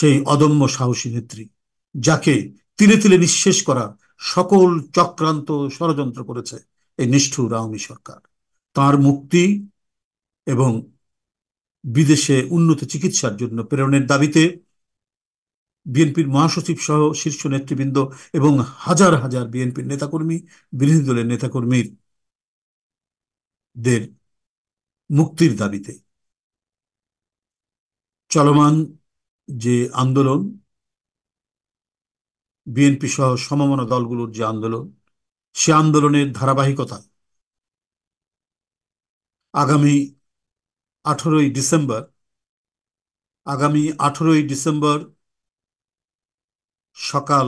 সেই অদম্য সাহসী নেত্রী যাকে তিলে তিলে নিঃশেষ করা সকল চক্রান্ত ষড়যন্ত্র করেছে এই নিষ্ঠুর আওয়ামী সরকার তার মুক্তি এবং বিদেশে উন্নত চিকিৎসার জন্য প্রেরণের দাবিতে বিএনপির মহাসচিব সহ শীর্ষ নেতৃবৃন্দ এবং হাজার হাজার বিএনপির নেতাকর্মী বিরোধী দলের নেতাকর্মীর দের মুক্তির দাবিতে চলমান যে আন্দোলন বিএনপি সহ সমমনা দলগুলোর যে আন্দোলন সে আন্দোলনের ধারাবাহিকতা আগামী আঠেরোই ডিসেম্বর আগামী আঠেরোই ডিসেম্বর সকাল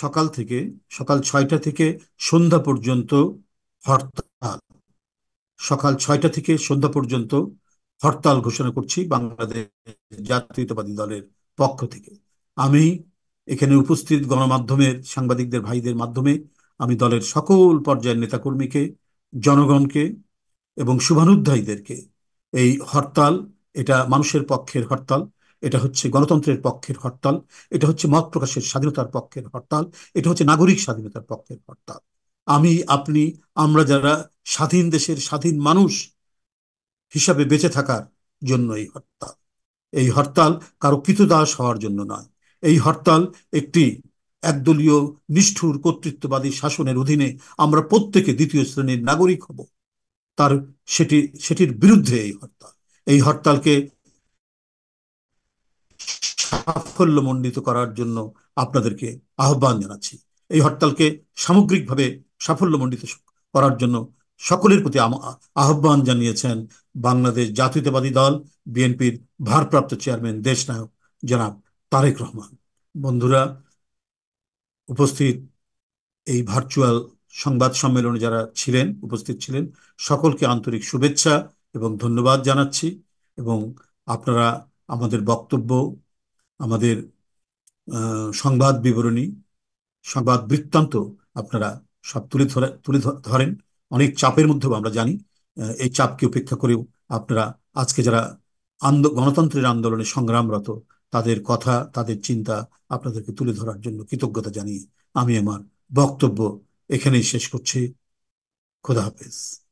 সকাল থেকে সকাল ছয়টা থেকে সন্ধ্যা পর্যন্ত হরতাল সকাল ছয়টা থেকে সন্ধ্যা পর্যন্ত হরতাল ঘোষণা করছি বাংলাদেশ জাতীয়তাবাদী দলের পক্ষ থেকে আমি এখানে উপস্থিত গণমাধ্যমের সাংবাদিকদের ভাইদের মাধ্যমে আমি দলের সকল পর্যায়ের নেতাকর্মীকে জনগণকে এবং শুভানুধ্যায়ীদেরকে এই হরতাল এটা মানুষের পক্ষের হরতাল এটা হচ্ছে গণতন্ত্রের পক্ষের হরতাল এটা হচ্ছে মত প্রকাশের স্বাধীনতার পক্ষের হরতাল এটা হচ্ছে নাগরিক স্বাধীনতার পক্ষের হরতাল আমি আপনি আমরা যারা স্বাধীন দেশের স্বাধীন মানুষ হিসাবে বেঁচে থাকার জন্য এই হরতাল এই হরতাল কারো কৃতদাস হওয়ার জন্য নয় এই হরতাল একটি একদলীয় নিষ্ঠুর কর্তৃত্ববাদী শাসনের অধীনে আমরা প্রত্যেকে দ্বিতীয় শ্রেণীর নাগরিক হব তার সেটি সেটির বিরুদ্ধে এই হরতাল এই হরতালকে সাফল্যমণ্ডিত করার জন্য আপনাদেরকে আহ্বান জানাচ্ছি এই হরতালকে সামগ্রিকভাবে সাফল্যমণ্ডিত করার জন্য সকলের প্রতি আহ্বান জানিয়েছেন বাংলাদেশ জাতীয়তাবাদী দল বিএনপির ভারপ্রাপ্ত চেয়ারম্যান দেশনায়ক জনাব তারেক রহমান বন্ধুরা উপস্থিত এই ভার্চুয়াল সংবাদ সম্মেলনে যারা ছিলেন উপস্থিত ছিলেন সকলকে আন্তরিক শুভেচ্ছা এবং ধন্যবাদ জানাচ্ছি এবং আপনারা আমাদের বক্তব্য আমাদের সংবাদ বিবরণী সংবাদ বৃত্তান্ত আপনারা সব তুলে ধরে তুলে ধরেন অনেক চাপের মধ্যেও আমরা জানি এই চাপকে উপেক্ষা করেও আপনারা আজকে যারা আন্দো গণতন্ত্রের আন্দোলনে সংগ্রামরত তাদের কথা তাদের চিন্তা আপনাদেরকে তুলে ধরার জন্য কৃতজ্ঞতা জানিয়ে আমি আমার বক্তব্য এখানেই শেষ করছি খোদা হাফেজ